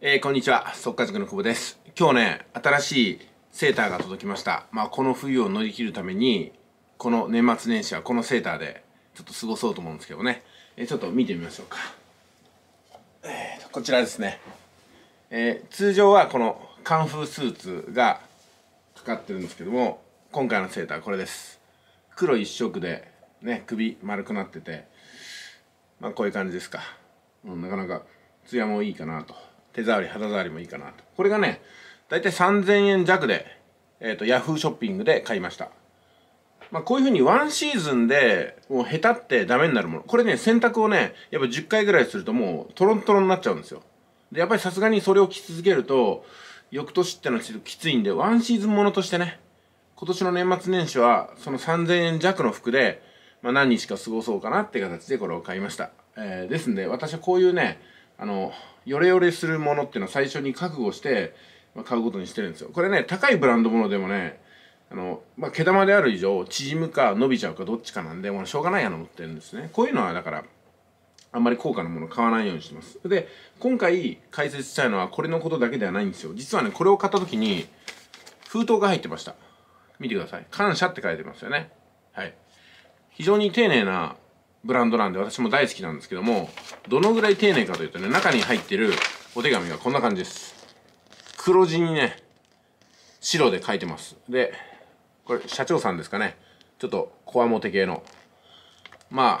えー、こんにちは。速稼塾の久保です。今日ね、新しいセーターが届きました。まあ、この冬を乗り切るために、この年末年始はこのセーターで、ちょっと過ごそうと思うんですけどね。えー、ちょっと見てみましょうか。えー、こちらですね。えー、通常はこのカンフースーツがかかってるんですけども、今回のセーターこれです。黒一色で、ね、首丸くなってて、まあ、こういう感じですか。うん、なかなか、艶もいいかなと。手触り、肌触りもいいかなと。これがね、だいたい3000円弱で、えっ、ー、と、Yahoo ショッピングで買いました。まあ、こういうふうにワンシーズンで、もう下手ってダメになるもの。これね、洗濯をね、やっぱ10回ぐらいするともう、トロントロになっちゃうんですよ。で、やっぱりさすがにそれを着続けると、翌年ってのはちょっときついんで、ワンシーズンものとしてね、今年の年末年始は、その3000円弱の服で、まあ、何日か過ごそうかなって形でこれを買いました。えー、ですんで、私はこういうね、あのヨレヨレするものっていうのは最初に覚悟して買うことにしてるんですよこれね高いブランドものでもねあの、まあ、毛玉である以上縮むか伸びちゃうかどっちかなんでもうしょうがないやと思ってるんですねこういうのはだからあんまり高価なもの買わないようにしてますで今回解説したいのはこれのことだけではないんですよ実はねこれを買った時に封筒が入ってました見てください感謝って書いてますよねはい非常に丁寧なブランドなんで私も大好きなんですけどもどのぐらい丁寧かというとね中に入ってるお手紙がこんな感じです黒地にね白で書いてますでこれ社長さんですかねちょっとこわもて系のまあ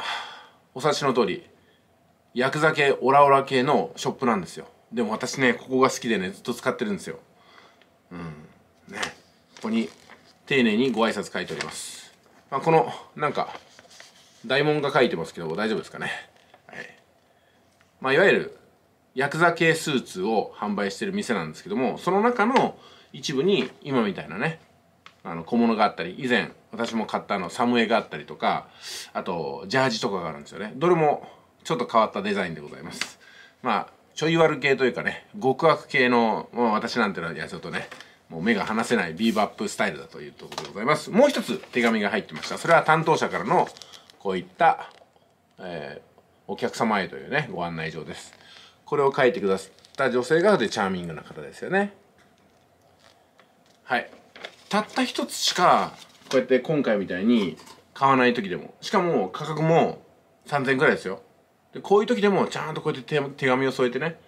お察しの通りヤクザ系オラオラ系のショップなんですよでも私ねここが好きでねずっと使ってるんですようんねここに丁寧にご挨拶書いております、まあ、このなんか大門が書いてますけど大丈夫ですかね、はいまあ、いわゆるヤクザ系スーツを販売してる店なんですけどもその中の一部に今みたいなねあの小物があったり以前私も買ったあのサムエがあったりとかあとジャージとかがあるんですよねどれもちょっと変わったデザインでございますまあちょい悪系というかね極悪系の、まあ、私なんてのはちょっとねもう目が離せないビーバップスタイルだというところでございますもう一つ手紙が入ってましたそれは担当者からのこういった、えー、お客様へというねご案内状ですこれを書いてくださった女性がでチャーミングな方ですよねはいたった一つしかこうやって今回みたいに買わない時でもしかも価格も3000円くらいですよでこういう時でもちゃんとこうやって手紙を添えてね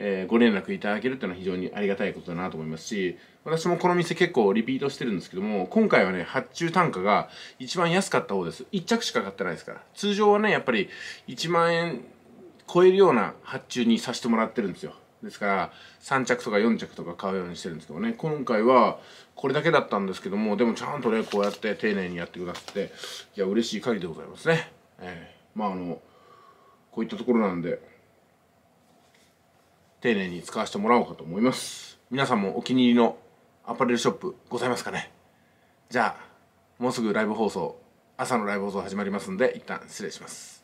えー、ご連絡いただけるっていうのは非常にありがたいことだなと思いますし、私もこの店結構リピートしてるんですけども、今回はね、発注単価が一番安かった方です。1着しか買ってないですから。通常はね、やっぱり1万円超えるような発注にさせてもらってるんですよ。ですから、3着とか4着とか買うようにしてるんですけどね、今回はこれだけだったんですけども、でもちゃんとね、こうやって丁寧にやってくださって、いや、嬉しい限りでございますね。えー、まあ、あの、こういったところなんで、丁寧に使わせてもらおうかと思います皆さんもお気に入りのアパレルショップございますかねじゃあもうすぐライブ放送朝のライブ放送始まりますんで一旦失礼します